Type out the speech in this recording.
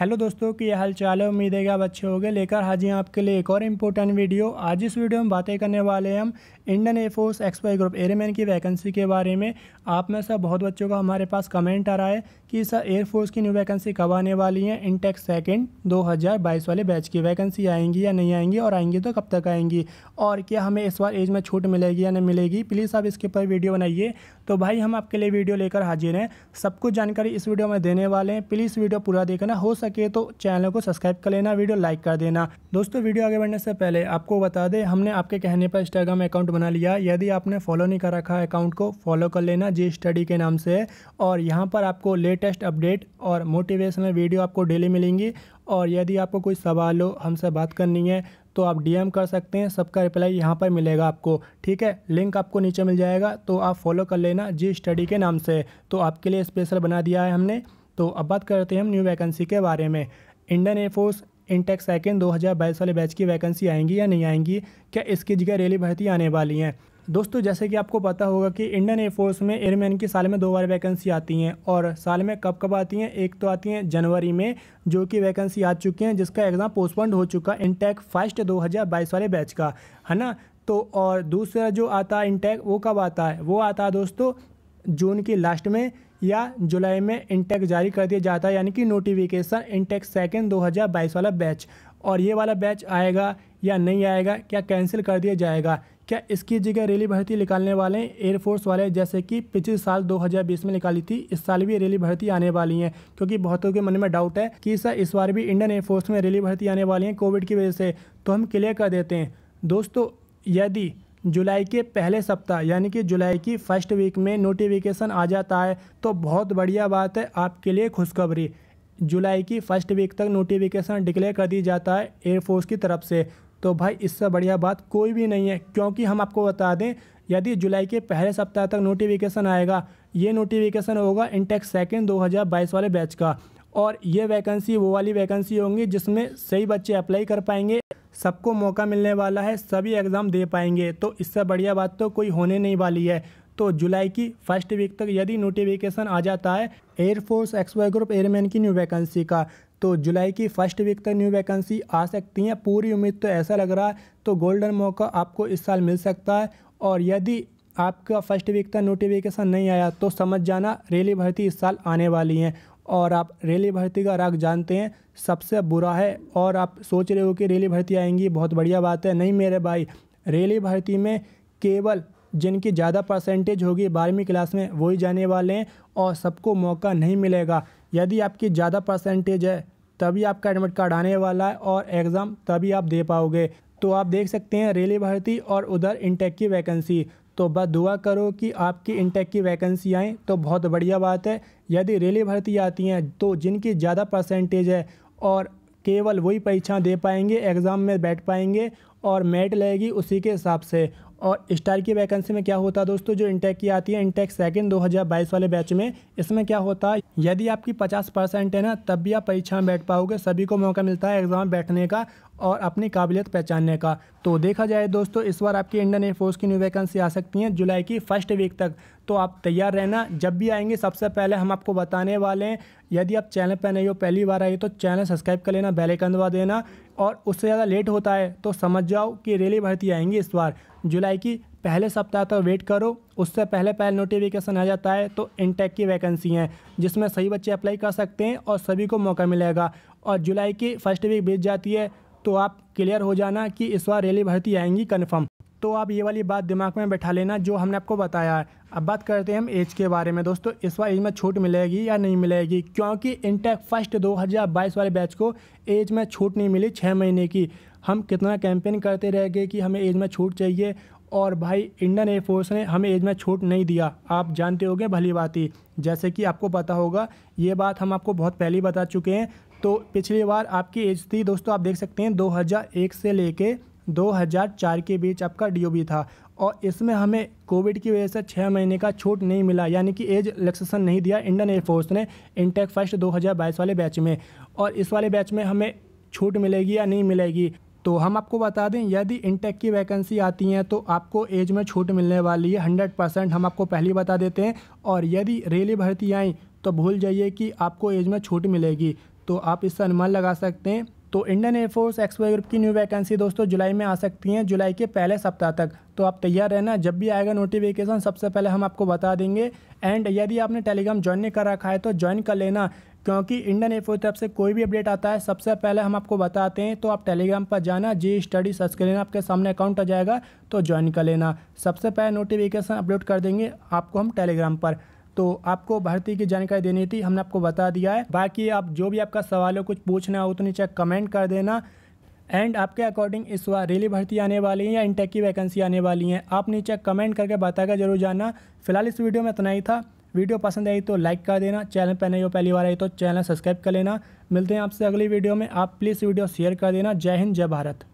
hello दोस्तों की हाल चाल है उम्मीद है कि आप अच्छे होंगे लेकर हाजी आपके लिए एक और इम्पोर्टेंट वीडियो आज इस वीडियो में बातें करने वाले हैं हम Indian air force X Y group airman की वैकेंसी के बारे में आप में से बहुत बच्चों का हमारे पास कमेंट आ रहा है कि सर एयरफोर्स की न्यू वैकेंसी कब आने वाली है इंटेक सेकेंड 2022 वाले बैच की वैकेंसी आएंगी या नहीं आएंगी और आएंगी तो कब तक आएंगी और क्या हमें इस बार एज में छूट मिलेगी या नहीं मिलेगी प्लीज़ आप इसके ऊपर वीडियो बनाइए तो भाई हम आपके लिए वीडियो लेकर हाजिर हैं सब कुछ जानकारी इस वीडियो में देने वाले हैं प्लीज़ वीडियो पूरा देखना हो सके तो चैनल को सब्सक्राइब कर लेना वीडियो लाइक कर देना दोस्तों वीडियो आगे बढ़ने से पहले आपको बता दें हमने आपके कहने पर इंस्टाग्राम अकाउंट बना लिया यदि आपने फॉलो नहीं कर रखा अकाउंट को फॉलो कर लेना जी स्टडी के नाम से है और यहाँ पर आपको लेटेस्ट अपडेट और मोटिवेशनल वीडियो आपको डेली मिलेंगी और यदि आपको कोई सवाल हो हमसे बात करनी है तो आप डीएम कर सकते हैं सबका रिप्लाई यहाँ पर मिलेगा आपको ठीक है लिंक आपको नीचे मिल जाएगा तो आप फॉलो कर लेना जी स्टडी के नाम से तो आपके लिए स्पेशल बना दिया है हमने तो अब बात करते हैं हम न्यू वैकेंसी के बारे में इंडियन एयरफोर्स इंटेक सेकेंड दो हज़ार बाईस वाले बैच की वैकेंसी आएंगी या नहीं आएंगी क्या इसकी जगह रेली भर्ती आने वाली हैं दोस्तों जैसे कि आपको पता होगा कि इंडियन एयरफोर्स में एयरमैन की साल में दो बार वैकेंसी आती हैं और साल में कब कब आती हैं एक तो आती हैं जनवरी में जो कि वैकेंसी आ चुकी हैं जिसका एग्ज़ाम पोस्टपोन्ड हो चुका है इनटेक फर्स्ट 2022 वाले बैच का है ना तो और दूसरा जो आता है इनटेक वो कब आता है वो आता है दोस्तों जून की लास्ट में या जुलाई में इनटेक जारी कर दिया जाता है यानी कि नोटिफिकेशन इनटेक सेकेंड दो वाला बैच और ये वाला बैच आएगा या नहीं आएगा क्या कैंसिल कर दिया जाएगा क्या इसकी जगह रैली भर्ती निकालने वाले एयरफोर्स वाले जैसे कि पिछले साल 2020 में निकाली थी इस साल भी रैली भर्ती आने वाली हैं क्योंकि बहुतों के मन में डाउट है कि सर इस बार भी इंडियन एयरफोर्स में रैली भर्ती आने वाली हैं कोविड की वजह से तो हम क्लियर कर देते हैं दोस्तों यदि जुलाई के पहले सप्ताह यानी कि जुलाई की फर्स्ट वीक में नोटिफिकेशन आ जाता है तो बहुत बढ़िया बात है आपके लिए खुशखबरी जुलाई की फर्स्ट वीक तक नोटिफिकेशन डिक्लेयर कर दी जाता है एयरफोर्स की तरफ से तो भाई इससे बढ़िया बात कोई भी नहीं है क्योंकि हम आपको बता दें यदि जुलाई के पहले सप्ताह तक नोटिफिकेशन आएगा ये नोटिफिकेशन होगा इंटेक्स सेकेंड दो वाले बैच का और ये वैकेंसी वो वाली वैकेंसी होंगी जिसमें सही बच्चे अप्लाई कर पाएंगे सबको मौका मिलने वाला है सभी एग्ज़ाम दे पाएंगे तो इससे बढ़िया बात तो कोई होने नहीं वाली है तो जुलाई की फर्स्ट वीक तक यदि नोटिफिकेशन आ जाता है एयरफोर्स एक्सवाई ग्रुप एयरमैन की न्यू वैकेंसी का तो जुलाई की फर्स्ट वीक तक न्यू वैकेंसी आ सकती हैं पूरी उम्मीद तो ऐसा लग रहा है तो गोल्डन मौका आपको इस साल मिल सकता है और यदि आपका फर्स्ट वीक तक नोटिफिकेशन नहीं आया तो समझ जाना रेली भर्ती इस साल आने वाली हैं और आप रेली भर्ती का राग जानते हैं सबसे बुरा है और आप सोच रहे हो कि रेली भर्ती आएंगी बहुत बढ़िया बात है नहीं मेरे भाई रेली भर्ती में केवल जिनकी ज़्यादा परसेंटेज होगी बारहवीं क्लास में वही जाने वाले हैं और सबको मौका नहीं मिलेगा यदि आपकी ज़्यादा परसेंटेज है तभी आपका एडमिट कार्ड आने वाला है और एग्ज़ाम तभी आप दे पाओगे तो आप देख सकते हैं रेलवे भर्ती और उधर इंटेक की वैकेंसी तो बस दुआ करो कि आपकी इंटेक की वैकेंसी आएँ तो बहुत बढ़िया बात है यदि रेलवे भर्ती आती हैं तो जिनकी ज़्यादा परसेंटेज है और केवल वही परीक्षा दे पाएंगे एग्ज़ाम में बैठ पाएंगे और मेरिट लगेगी उसी के हिसाब से और स्टार की वैकेंसी में क्या होता है दोस्तों जो इंटेक की आती है इंटेक सेकंड 2022 वाले बैच में इसमें क्या होता है यदि आपकी 50 परसेंट है ना तब भी आप परीक्षा में बैठ पाओगे सभी को मौका मिलता है एग्ज़ाम बैठने का और अपनी काबिलियत पहचानने का तो देखा जाए दोस्तों इस बार आपकी इंडियन एयरफोर्स की न्यू वैकेंसी आ सकती हैं जुलाई की फर्स्ट वीक तक तो आप तैयार रहना जब भी आएंगे सबसे पहले हम आपको बताने वाले हैं यदि आप चैनल पर नहीं हो पहली बार आए तो चैनल सब्सक्राइब कर लेना बेलाइकन दबा देना और उससे ज़्यादा लेट होता है तो समझ जाओ कि रेली भर्ती आएंगी इस बार जुलाई की पहले सप्ताह तक वेट करो उससे पहले पहले नोटिफिकेशन आ जाता है तो इनटेक की वैकेंसी हैं जिसमें सही बच्चे अप्लाई कर सकते हैं और सभी को मौका मिलेगा और जुलाई की फर्स्ट वीक बीत जाती है तो आप क्लियर हो जाना कि इस बार रेली भर्ती आएंगी कन्फर्म तो आप ये वाली बात दिमाग में बैठा लेना जो हमने आपको बताया है अब बात करते हैं हम एज के बारे में दोस्तों इस बार एज में छूट मिलेगी या नहीं मिलेगी क्योंकि इंटेक फर्स्ट 2022 वाले बैच को एज में छूट नहीं मिली छः महीने की हम कितना कैंपेन करते रह गए कि हमें एज में छूट चाहिए और भाई इंडियन एयरफोर्स ने हमें एज में छूट नहीं दिया आप जानते होंगे भली बात ही जैसे कि आपको पता होगा ये बात हम आपको बहुत पहले बता चुके हैं तो पिछली बार आपकी एज थी दोस्तों आप देख सकते हैं 2001 से लेके 2004 के बीच आपका डीओबी था और इसमें हमें कोविड की वजह से छः महीने का छूट नहीं मिला यानी कि एज लक्सेसन नहीं दिया इंडियन एयरफोर्स ने इंटेक फर्स्ट 2022 वाले बैच में और इस वाले बैच में हमें छूट मिलेगी या नहीं मिलेगी तो हम आपको बता दें यदि इंटेक की वैकेंसी आती हैं तो आपको एज में छूट मिलने वाली है हंड्रेड परसेंट हम आपको पहले बता देते हैं और यदि रेली भर्ती आई तो भूल जाइए कि आपको एज में छूट मिलेगी तो आप इससे अनुमान लगा सकते हैं तो इंडियन एयरफोर्स एक्सपो ग्रुप की न्यू वैकेंसी दोस्तों जुलाई में आ सकती हैं जुलाई के पहले सप्ताह तक तो आप तैयार रहना जब भी आएगा नोटिफिकेशन सबसे पहले हम आपको बता देंगे एंड यदि आपने टेलीग्राम ज्वाइन नहीं कर रखा है तो ज्वाइन कर लेना क्योंकि इंडियन एयरफोर्स तरफ से कोई भी अपडेट आता है सबसे पहले हम आपको बताते हैं तो आप टेलीग्राम पर जाना जी स्टडी सर्च कर लेना आपके सामने अकाउंट आ जाएगा तो ज्वाइन कर लेना सबसे पहले नोटिफिकेशन अपलोड कर देंगे आपको हम टेलीग्राम पर तो आपको भर्ती की जानकारी देनी थी हमने आपको बता दिया है बाकी आप जो भी आपका सवाल हो कुछ पूछना हो तो नीचे कमेंट कर देना एंड आपके अकॉर्डिंग इस बार रेली भर्ती आने वाली है या इंटेक की वैकेंसी आने वाली है आप नीचे कमेंट करके बताकर जरूर जाना फिलहाल इस वीडियो में इतना ही था वीडियो पसंद आई तो लाइक कर देना चैनल पर नहीं हो पहली बार आई तो चैनल सब्सक्राइब कर लेना मिलते हैं आपसे अगली वीडियो में आप प्लीज़ वीडियो शेयर कर देना जय हिंद जय भारत